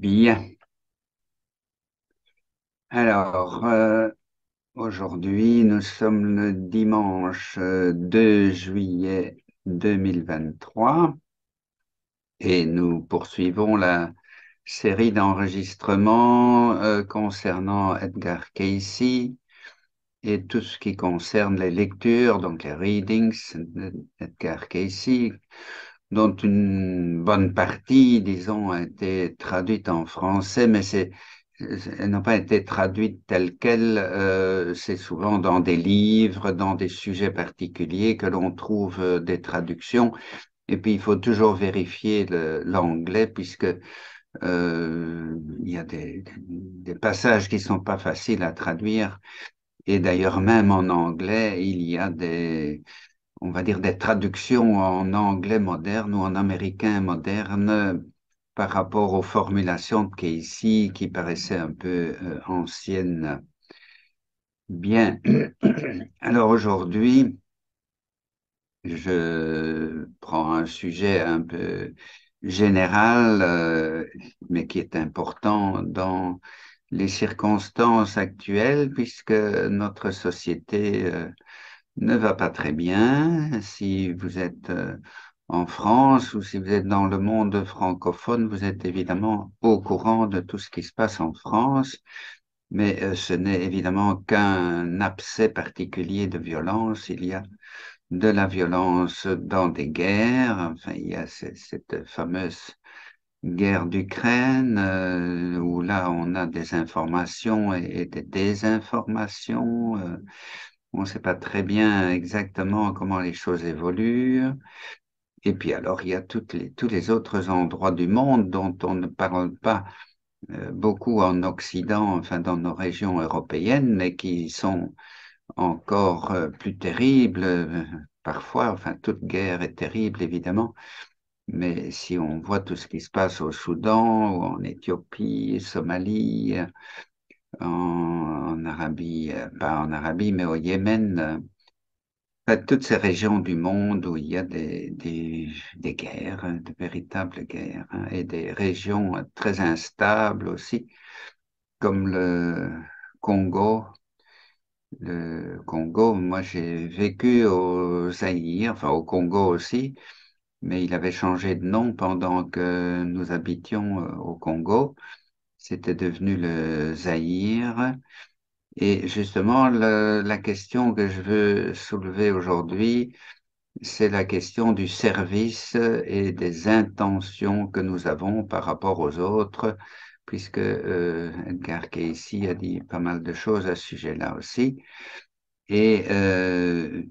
Bien. Alors, euh, aujourd'hui, nous sommes le dimanche 2 euh, juillet 2023 et nous poursuivons la série d'enregistrements euh, concernant Edgar Casey et tout ce qui concerne les lectures, donc les readings d'Edgar Casey, dont une bonne partie, disons, a été traduite en français, mais c'est elles n'ont pas été traduites telles quelles, euh, c'est souvent dans des livres, dans des sujets particuliers que l'on trouve euh, des traductions. Et puis il faut toujours vérifier l'anglais puisque euh, il y a des, des passages qui sont pas faciles à traduire. Et d'ailleurs même en anglais, il y a des, on va dire, des traductions en anglais moderne ou en américain moderne par rapport aux formulations qui ici, qui paraissaient un peu euh, anciennes. Bien, alors aujourd'hui, je prends un sujet un peu général, euh, mais qui est important dans les circonstances actuelles, puisque notre société... Euh, ne va pas très bien, si vous êtes euh, en France ou si vous êtes dans le monde francophone, vous êtes évidemment au courant de tout ce qui se passe en France, mais euh, ce n'est évidemment qu'un abcès particulier de violence. Il y a de la violence dans des guerres, enfin, il y a cette fameuse guerre d'Ukraine, euh, où là on a des informations et, des désinformations on ne sait pas très bien exactement comment les choses évoluent. Et puis alors, il y a toutes les, tous les autres endroits du monde dont on ne parle pas euh, beaucoup en Occident, enfin dans nos régions européennes, mais qui sont encore euh, plus terribles euh, parfois. Enfin, toute guerre est terrible, évidemment. Mais si on voit tout ce qui se passe au Soudan, ou en Éthiopie, Somalie, en, Arabie, euh, pas en Arabie, mais au Yémen, euh, toutes ces régions du monde où il y a des, des, guerres, hein, de véritables guerres, hein, et des régions euh, très instables aussi, comme le Congo. Le Congo, moi j'ai vécu au Zaïre, enfin au Congo aussi, mais il avait changé de nom pendant que nous habitions au Congo c'était devenu le Zaïre. Et justement, la question que je veux soulever aujourd'hui, c'est la question du service et des intentions que nous avons par rapport aux autres, puisque euh, Edgar ici a dit pas mal de choses à ce sujet-là aussi. Et euh,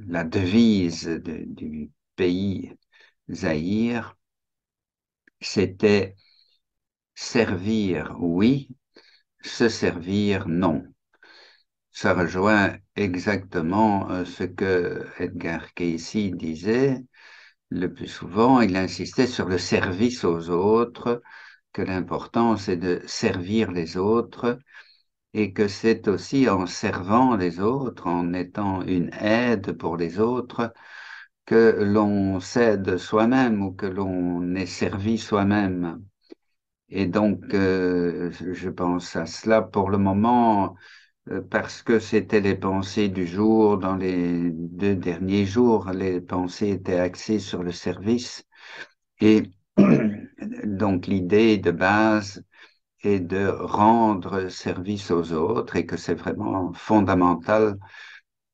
la devise du pays Zaïre, c'était Servir, oui. Se servir, non. Ça rejoint exactement euh, ce que Edgar Cayce disait le plus souvent. Il insistait sur le service aux autres, que l'important c'est de servir les autres et que c'est aussi en servant les autres, en étant une aide pour les autres, que l'on s'aide soi-même ou que l'on est servi soi-même. Et donc, euh, je pense à cela pour le moment euh, parce que c'était les pensées du jour dans les deux derniers jours. Les pensées étaient axées sur le service. Et donc, l'idée de base est de rendre service aux autres et que c'est vraiment fondamental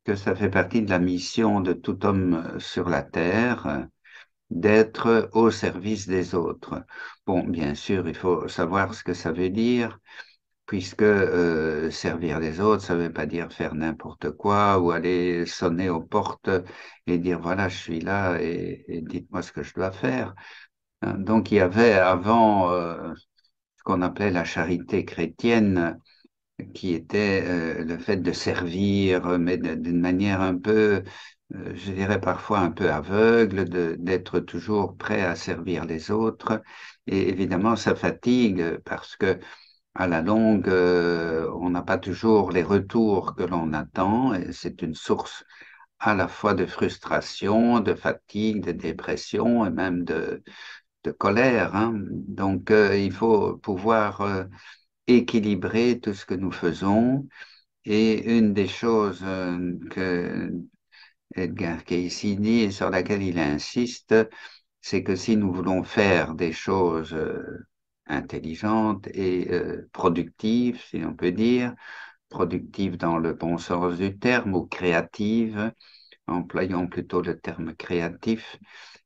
que ça fait partie de la mission de tout homme sur la terre d'être au service des autres. Bon, bien sûr, il faut savoir ce que ça veut dire, puisque euh, servir les autres, ça ne veut pas dire faire n'importe quoi ou aller sonner aux portes et dire voilà, je suis là et, dites-moi ce que je dois faire. Hein. Donc il y avait avant euh, ce qu'on appelait la charité chrétienne, qui était euh, le fait de servir, mais d'une manière un peu euh, je dirais parfois un peu aveugle, d'être toujours prêt à servir les autres. Et évidemment, ça fatigue parce que à la longue, euh, on n'a pas toujours les retours que l'on attend. et C'est une source à la fois de frustration, de fatigue, de dépression et même de, colère. Hein. Donc, euh, il faut pouvoir équilibrer tout ce que nous faisons. Et une des choses que, Edgar eh Cayce dit et sur laquelle il insiste, c'est que si nous voulons faire des choses euh, intelligentes et euh, productives, si on peut dire, productives dans le bon sens du terme ou créatives, employons plutôt le terme créatif,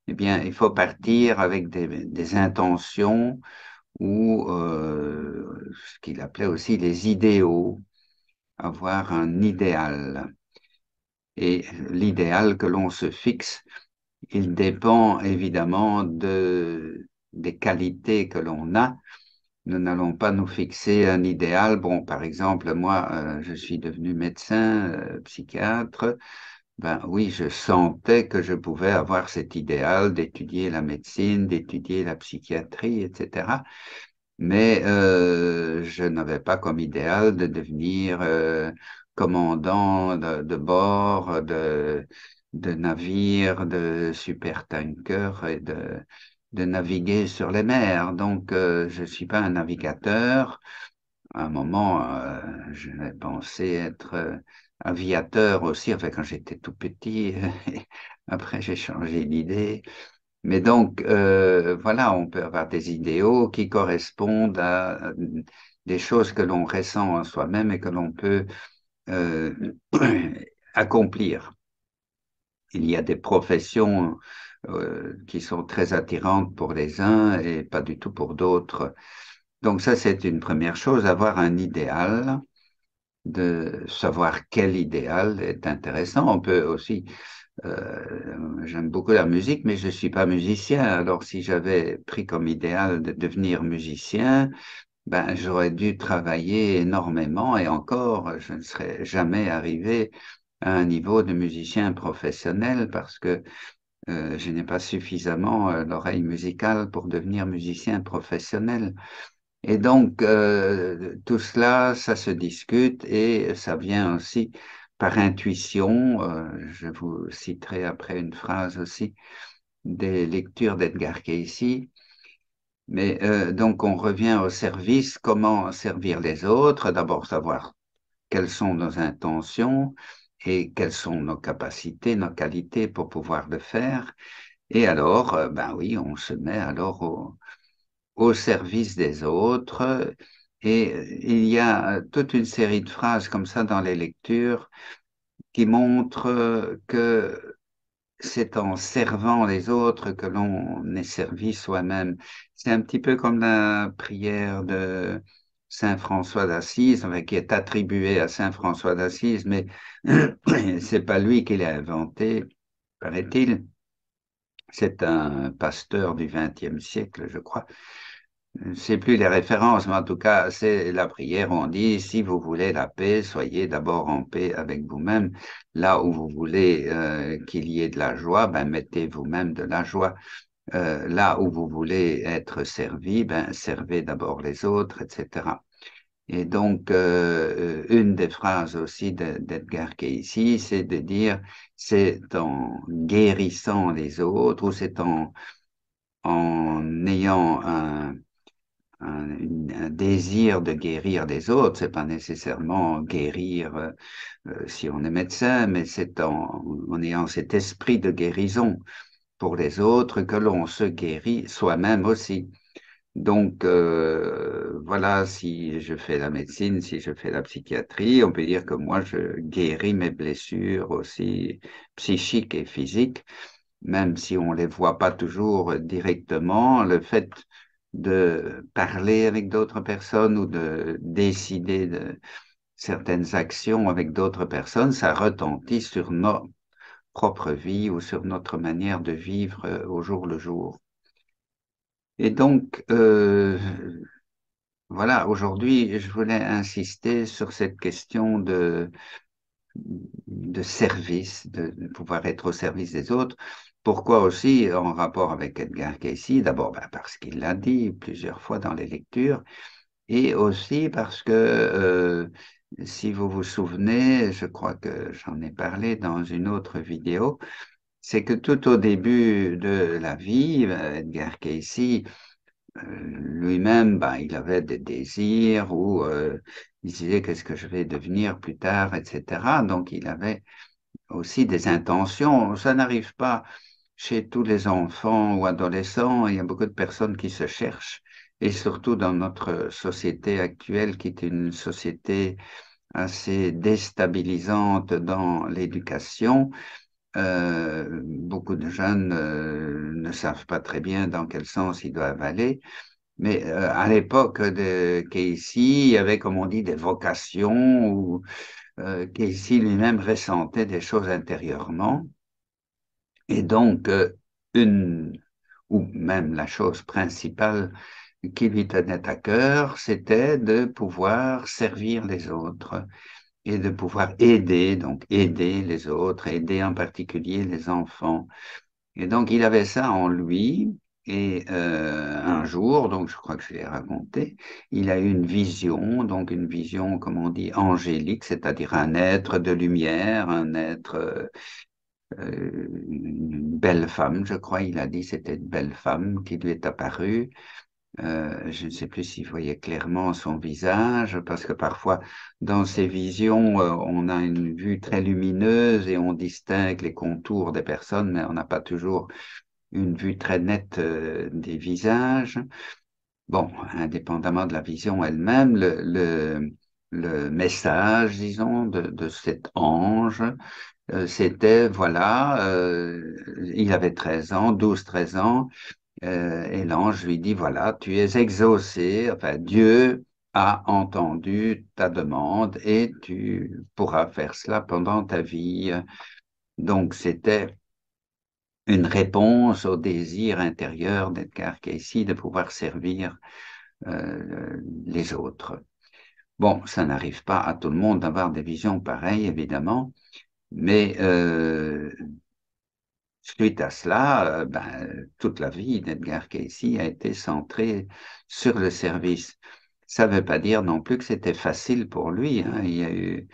eh bien, il faut partir avec des, intentions ou euh, ce qu'il appelait aussi les idéaux, avoir un idéal et l'idéal que l'on se fixe, il dépend évidemment de, des qualités que l'on a. Nous n'allons pas nous fixer un idéal. Bon, par exemple, moi, euh, je suis devenu médecin, euh, psychiatre. Ben oui, je sentais que je pouvais avoir cet idéal d'étudier la médecine, d'étudier la psychiatrie, etc mais euh, je n'avais pas comme idéal de devenir euh, commandant de, bord de, de navire de tanker et de, de naviguer sur les mers. Donc, euh, je ne suis pas un navigateur. À un moment, je pensé être aviateur aussi, enfin quand j'étais tout petit, après j'ai changé d'idée. Mais donc, euh, voilà, on peut avoir des idéaux qui correspondent à euh, des choses que l'on ressent en soi-même et que l'on peut euh, accomplir. Il y a des professions qui sont très attirantes pour les uns et pas du tout pour d'autres. Donc ça, c'est une première chose, avoir un idéal, de savoir quel idéal est intéressant. On peut aussi euh, j'aime beaucoup la musique, mais je ne suis pas musicien. Alors, si j'avais pris comme idéal de devenir musicien, ben, j'aurais dû travailler énormément et encore, je ne serais jamais arrivé à un niveau de musicien professionnel parce que euh, je n'ai pas suffisamment euh, l'oreille musicale pour devenir musicien professionnel. Et donc, tout cela, ça se discute et ça vient aussi par intuition, euh, je vous citerai après une phrase aussi des lectures d'Edgar Cayce. Mais euh, donc on revient au service, comment servir les autres, d'abord savoir quelles sont nos intentions et quelles sont nos capacités, nos qualités pour pouvoir le faire. Et alors, euh, ben oui, on se met alors au service des autres et euh, il y a euh, toute une série de phrases comme ça dans les lectures qui montrent euh, que c'est en servant les autres que l'on est servi soi-même. C'est un petit peu comme la prière de Saint François d'Assise, qui est attribuée à Saint François d'Assise, mais c'est pas lui qui l'a inventée, paraît-il. C'est un pasteur du XXe siècle, je crois, c'est plus les références, mais en tout cas, c'est la prière. On dit, si vous voulez la paix, soyez d'abord en paix avec vous-même. Là où vous voulez euh, qu'il y ait de la joie, ben, mettez vous-même de la joie. Euh, là où vous voulez être servi, ben, servez d'abord les autres, etc. Et donc, euh, une des phrases aussi d'Edgar Cayce, c'est de dire, c'est en guérissant les autres ou c'est en, en ayant un un, désir de guérir des autres. C'est pas nécessairement guérir euh, euh, si on est médecin, mais c'est en, en, ayant cet esprit de guérison pour les autres que l'on se guérit soi-même aussi. Donc euh, voilà, si je fais la médecine, si je fais la psychiatrie, on peut dire que moi je guéris mes blessures aussi psychiques et physiques, même si on les voit pas toujours directement. Le fait de parler avec d'autres personnes ou de décider de certaines actions avec d'autres personnes, ça retentit sur notre propre vie ou sur notre manière de vivre euh, au jour le jour. Et donc, euh, voilà, aujourd'hui, je voulais insister sur cette question de, service, de pouvoir être au service des autres. Pourquoi aussi en rapport avec Edgar Cayce D'abord ben, parce qu'il l'a dit plusieurs fois dans les lectures, et aussi parce que, euh, si vous vous souvenez, je crois que j'en ai parlé dans une autre vidéo, c'est que tout au début de la vie, ben, Edgar Casey, euh, lui-même, ben, il avait des désirs ou euh, il disait qu'est-ce que je vais devenir plus tard, etc. Donc il avait aussi des intentions. Ça n'arrive pas chez tous les enfants ou adolescents, il y a beaucoup de personnes qui se cherchent, et surtout dans notre société actuelle, qui est une société assez déstabilisante dans l'éducation. Euh, beaucoup de jeunes euh, ne savent pas très bien dans quel sens ils doivent aller. Mais euh, à l'époque de Casey, il y avait, comme on dit, des vocations, ou Casey lui-même ressentait des choses intérieurement. Et donc, euh, une, ou même la chose principale qui lui tenait à cœur, c'était de pouvoir servir les autres et de pouvoir aider, donc aider les autres, aider en particulier les enfants. Et donc, il avait ça en lui. Et euh, un jour, donc je crois que je l'ai raconté, il a eu une vision, donc une vision, comme on dit, angélique, c'est-à-dire un être de lumière, un être euh, euh, une belle femme, je crois, il a dit c'était une belle femme qui lui est apparue. Euh, je ne sais plus s'il voyait clairement son visage, parce que parfois dans ces visions, euh, on a une vue très lumineuse et on distingue les contours des personnes, mais on n'a pas toujours une vue très nette des visages. Bon, indépendamment de la vision elle-même, le, message, disons, de cet ange euh, c'était, voilà, euh, il avait 13 ans, 12, 13 ans, euh, et l'ange lui dit, voilà, tu es exaucé, enfin, Dieu a entendu ta demande et tu pourras faire cela pendant ta vie. Donc, c'était une réponse au désir intérieur d'Edgar Casey de pouvoir servir les autres. Bon, ça n'arrive pas à tout le monde d'avoir des visions pareilles, évidemment, mais euh, suite à cela, euh, ben, toute la vie d'Edgar Casey a été centrée sur le service. Ça ne veut pas dire non plus que c'était facile pour lui. Hein. Il y a eu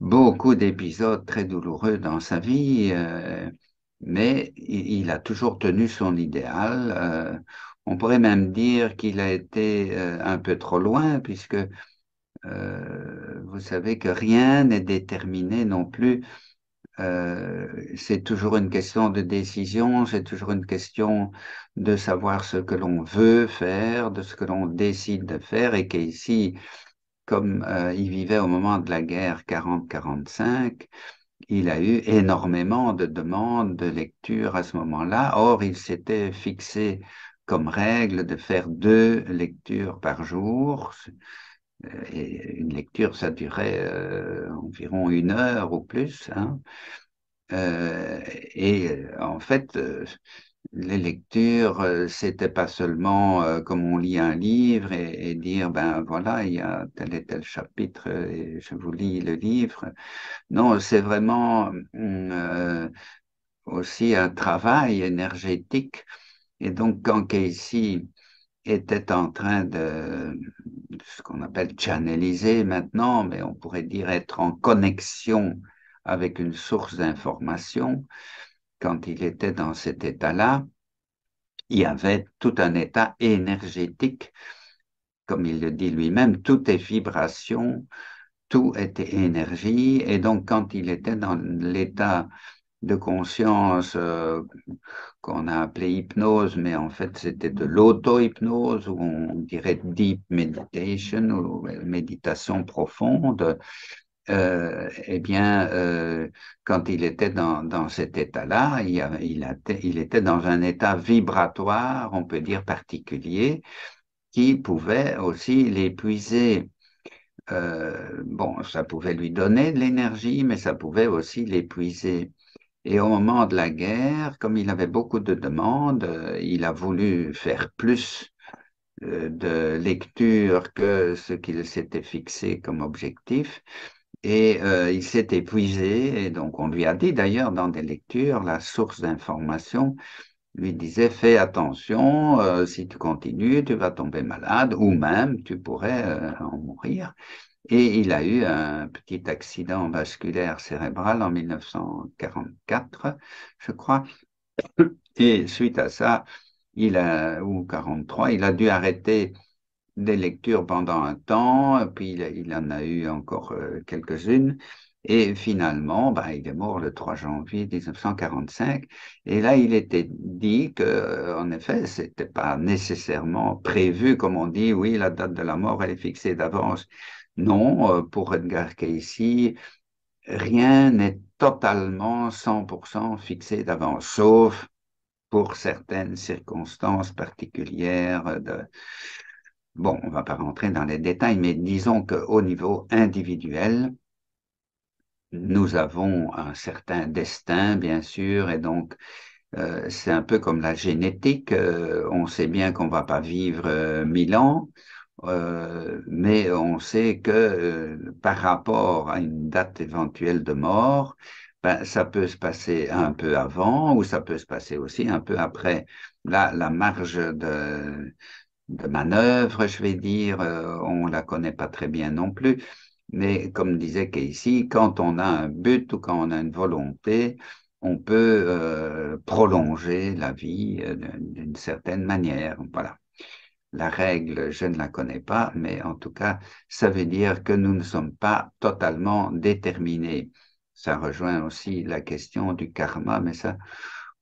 beaucoup d'épisodes très douloureux dans sa vie, euh, mais il a toujours tenu son idéal. on pourrait même dire qu'il a été un peu trop loin, puisque euh, vous savez que rien n'est déterminé non plus. Euh, c'est toujours une question de décision, c'est toujours une question de savoir ce que l'on veut faire, de ce que l'on décide de faire, et qu'ici, comme euh, il vivait au moment de la guerre 40-45, il a eu énormément de demandes de lecture à ce moment-là. Or, il s'était fixé comme règle de faire deux lectures par jour, euh, une lecture, ça durait euh, environ une heure ou plus. Hein. Euh, et en fait, les lectures, c'était pas seulement comme on lit un livre et, et, dire ben voilà, il y a tel et tel chapitre et je vous lis le livre. Non, c'est vraiment hum, aussi un travail énergétique. Et donc, quand Casey était en train de, ce qu'on appelle channeliser maintenant, mais on pourrait dire être en connexion avec une source d'information, quand il était dans cet état-là, il y avait tout un état énergétique, comme il le dit lui-même, tout est vibration, tout était énergie, et donc quand il était dans l'état de conscience euh, qu'on a appelé hypnose, mais en fait c'était de l'auto-hypnose, ou on dirait deep meditation, ou méditation profonde, euh, eh bien, euh, quand il était dans, cet état-là, il, était dans un état vibratoire, on peut dire particulier, qui pouvait aussi l'épuiser. bon, ça pouvait lui donner de l'énergie, mais ça pouvait aussi l'épuiser. Et au moment de la guerre, comme il avait beaucoup de demandes, euh, il a voulu faire plus euh, de lectures que ce qu'il s'était fixé comme objectif. Et euh, il s'est épuisé, et donc on lui a dit d'ailleurs dans des lectures, la source d'information lui disait fais attention, si tu continues, tu vas tomber malade, ou même tu pourrais en mourir. Et il a eu un petit accident vasculaire cérébral en 1944, je crois. Et suite à ça, il a, ou 43, il a dû arrêter des lectures pendant un temps, puis il, en a eu encore euh, quelques-unes. Et finalement, bah, il est mort le 3 janvier 1945. Et là, il était dit que, euh, en effet, c'était pas nécessairement prévu, comme on dit, oui, la date de la mort, elle est fixée d'avance non, euh, pour Edgar ici, rien n'est totalement 100% fixé d'avance, sauf pour certaines circonstances particulières. Bon, on ne va pas rentrer dans les détails, mais disons qu'au niveau individuel, nous avons un certain destin, bien sûr, et donc euh, c'est un peu comme la génétique. Euh, on sait bien qu'on ne va pas vivre mille ans. Euh, mais on sait que euh, par rapport à une date éventuelle de mort, ben, ça peut se passer un peu avant ou ça peut se passer aussi un peu après. Là, la marge de, manœuvre, je vais dire, on euh, on la connaît pas très bien non plus. Mais comme disait Casey, quand on a un but ou quand on a une volonté, on peut prolonger la vie d'une certaine manière. Voilà. La règle, je ne la connais pas, mais en tout cas, ça veut dire que nous ne sommes pas totalement déterminés. Ça rejoint aussi la question du karma, mais ça,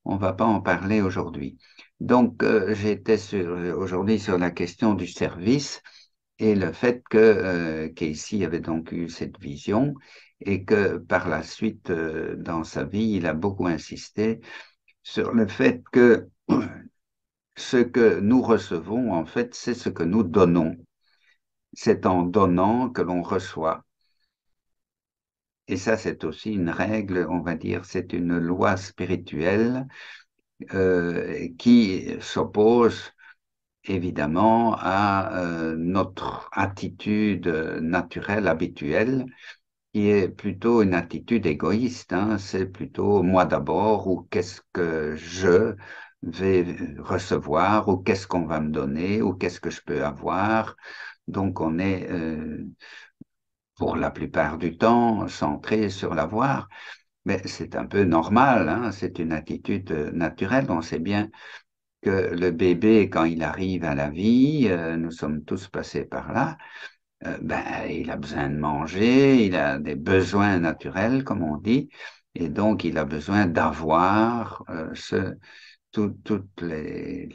on va pas en parler aujourd'hui. Donc, euh, j'étais aujourd'hui sur la question du service et le fait que euh, Casey avait donc eu cette vision et que par la suite, euh, dans sa vie, il a beaucoup insisté sur le fait que ce que nous recevons, en fait, c'est ce que nous donnons. C'est en donnant que l'on reçoit. Et ça, c'est aussi une règle, on va dire, c'est une loi spirituelle euh, qui s'oppose évidemment à euh, notre attitude naturelle, habituelle, qui est plutôt une attitude égoïste. Hein. C'est plutôt moi d'abord ou qu'est-ce que je, vais recevoir ou qu'est-ce qu'on va me donner ou qu'est-ce que je peux avoir. Donc on est euh, pour la plupart du temps centré sur l'avoir. Mais c'est un peu normal, hein? c'est une attitude euh, naturelle. On sait bien que le bébé, quand il arrive à la vie, euh, nous sommes tous passés par là, euh, ben, il a besoin de manger, il a des besoins naturels, comme on dit, et donc il a besoin d'avoir ce, toutes les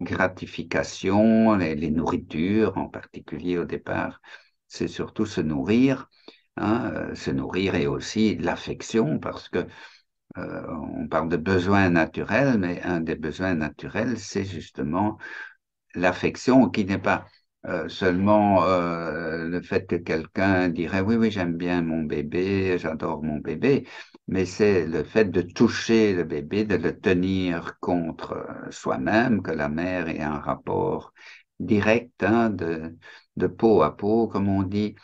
gratifications, les, nourritures en particulier au départ, c'est surtout se nourrir, hein, euh, se nourrir et aussi l'affection parce que euh, on parle de besoins naturels, mais un des besoins naturels, c'est justement l'affection qui n'est pas euh, seulement, euh, le fait que quelqu'un dirait oui, oui, j'aime bien mon bébé, j'adore mon bébé, mais c'est le fait de toucher le bébé, de le tenir contre euh, soi-même, que la mère ait un rapport direct hein, de, de, peau à peau, comme on dit,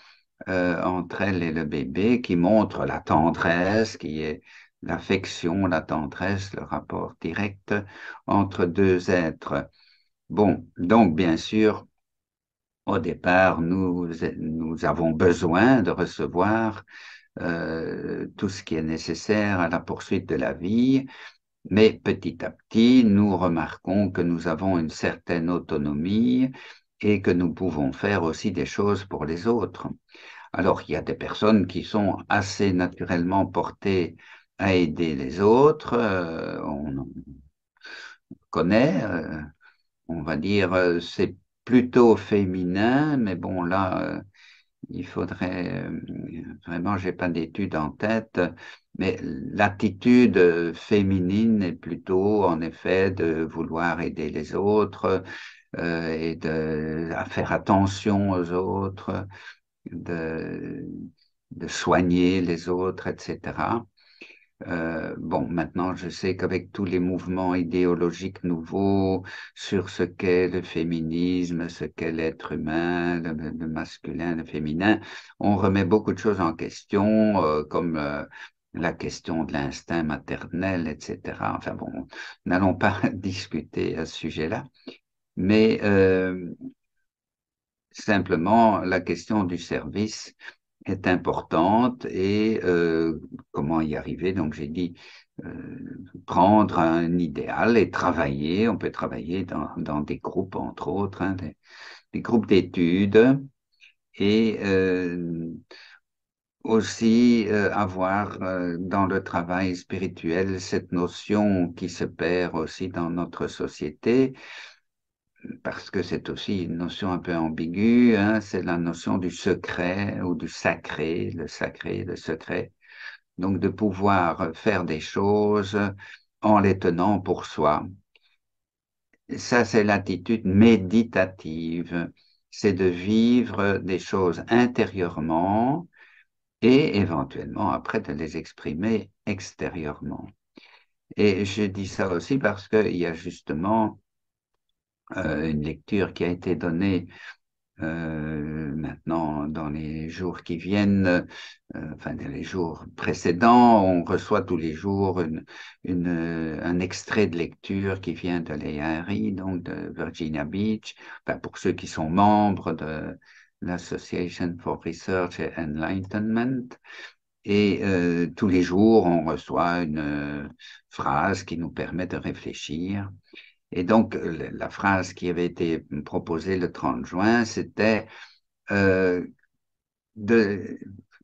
entre elle et le bébé, qui montre la tendresse, qui est l'affection, la tendresse, le rapport direct entre deux êtres. Bon, donc bien sûr, au départ, nous, avons besoin de recevoir euh, tout ce qui est nécessaire à la poursuite de la vie, mais petit à petit, nous remarquons que nous avons une certaine autonomie et que nous pouvons faire aussi des choses pour les autres. Alors, il y a des personnes qui sont assez naturellement portées à aider les autres, euh, on connaît, euh, on va dire, c'est plutôt féminin, mais bon, là, euh, il faudrait, euh, vraiment, j'ai pas d'études en tête, mais l'attitude euh, féminine est plutôt, en effet, de vouloir aider les autres et de faire attention aux autres, de soigner les autres, etc. Euh, bon, maintenant, je sais qu'avec tous les mouvements idéologiques nouveaux sur ce qu'est le féminisme, ce qu'est l'être humain, le, masculin, le féminin, on remet beaucoup de choses en question, euh, comme euh, la question de l'instinct maternel, etc. Enfin bon, n'allons pas discuter à ce sujet-là, mais simplement la question du service est importante et euh, comment y arriver. Donc j'ai dit euh, prendre un idéal et travailler. On peut travailler dans, dans des groupes, entre autres, hein, des, groupes d'études et euh, aussi avoir dans le travail spirituel cette notion qui se perd aussi dans notre société parce que c'est aussi une notion un peu ambiguë, hein, c'est la notion du secret ou du sacré, le sacré, le secret. Donc de pouvoir faire des choses en les tenant pour soi. Ça, c'est l'attitude méditative. C'est de vivre des choses intérieurement et éventuellement après de les exprimer extérieurement. Et je dis ça aussi parce qu'il y a justement euh, une lecture qui a été donnée euh, maintenant dans les jours qui viennent, euh, enfin dans les jours précédents, on reçoit tous les jours un extrait de lecture qui vient de Leia donc de Virginia Beach, pour ceux qui sont membres de l'Association for Research and Enlightenment. Et tous les jours, on reçoit une phrase qui nous permet de réfléchir. Et donc, la phrase qui avait été proposée le 30 juin, c'était euh,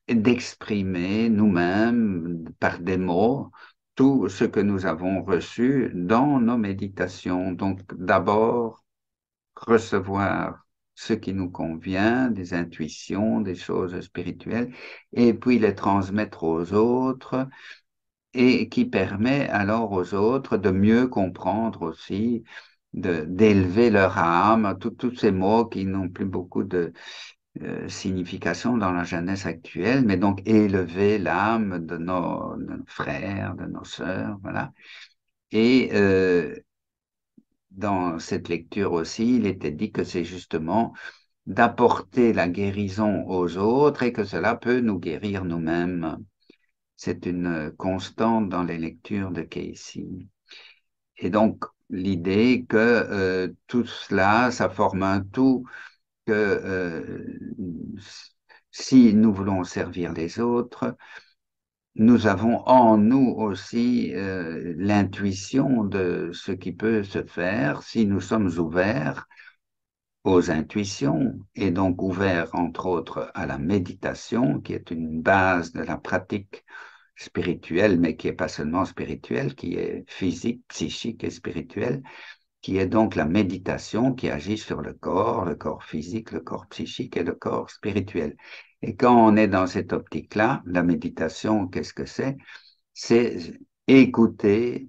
d'exprimer nous-mêmes, par des mots, tout ce que nous avons reçu dans nos méditations. Donc, d'abord, recevoir ce qui nous convient, des intuitions, des choses spirituelles, et puis les transmettre aux autres, et qui permet alors aux autres de mieux comprendre aussi, d'élever leur âme, tous ces mots qui n'ont plus beaucoup de euh, signification dans la jeunesse actuelle, mais donc élever l'âme de, nos, frères, de nos sœurs, voilà. Et euh, dans cette lecture aussi, il était dit que c'est justement d'apporter la guérison aux autres et que cela peut nous guérir nous-mêmes. C'est une euh, constante dans les lectures de Casey. Et donc, l'idée que euh, tout cela, ça forme un tout, que euh, si nous voulons servir les autres, nous avons en nous aussi l'intuition de ce qui peut se faire si nous sommes ouverts aux intuitions et donc ouverts entre autres à la méditation qui est une base de la pratique spirituel, mais qui n'est pas seulement spirituel, qui est physique, psychique et spirituel, qui est donc la méditation qui agit sur le corps, le corps physique, le corps psychique et le corps spirituel. Et quand on est dans cette optique-là, la méditation, qu'est-ce que c'est C'est écouter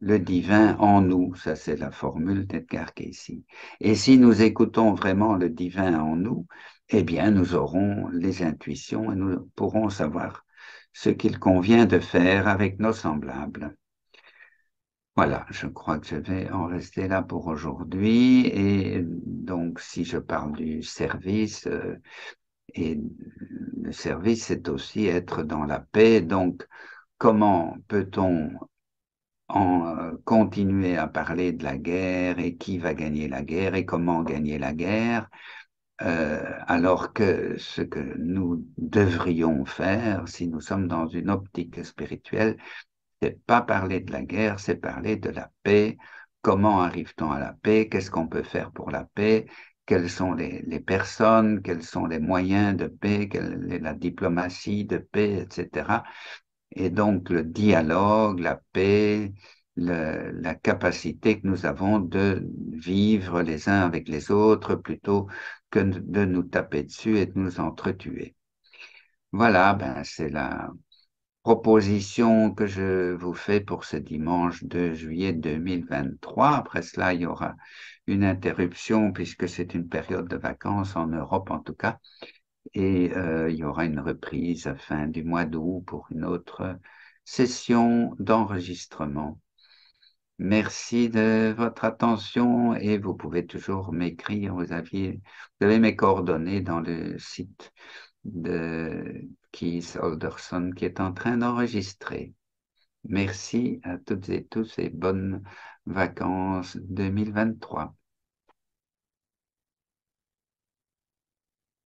le divin en nous, ça c'est la formule d'Edgar Casey. Et si nous écoutons vraiment le divin en nous, eh bien nous aurons les intuitions et nous pourrons savoir ce qu'il convient de faire avec nos semblables. Voilà, je crois que je vais en rester là pour aujourd'hui. Et donc, si je parle du service, euh, et le service, c'est aussi être dans la paix. Donc, comment peut-on en euh, continuer à parler de la guerre et qui va gagner la guerre et comment gagner la guerre euh, alors que ce que nous devrions faire, si nous sommes dans une optique spirituelle, c'est pas parler de la guerre, c'est parler de la paix. Comment arrive-t-on à la paix Qu'est-ce qu'on peut faire pour la paix Quelles sont les, personnes Quels sont les moyens de paix Quelle est la diplomatie de paix, etc. Et donc le dialogue, la paix, la capacité que nous avons de vivre les uns avec les autres plutôt que de nous taper dessus et de nous entretuer. Voilà, ben, c'est la proposition que je vous fais pour ce dimanche 2 juillet 2023. Après cela, il y aura une interruption puisque c'est une période de vacances en Europe en tout cas. Et euh, il y aura une reprise à fin du mois d'août pour une autre session d'enregistrement. Merci de votre attention et vous pouvez toujours m'écrire. Vous, avez mes coordonnées dans le site de Keith Alderson qui est en train d'enregistrer. Merci à toutes et tous et bonnes vacances 2023.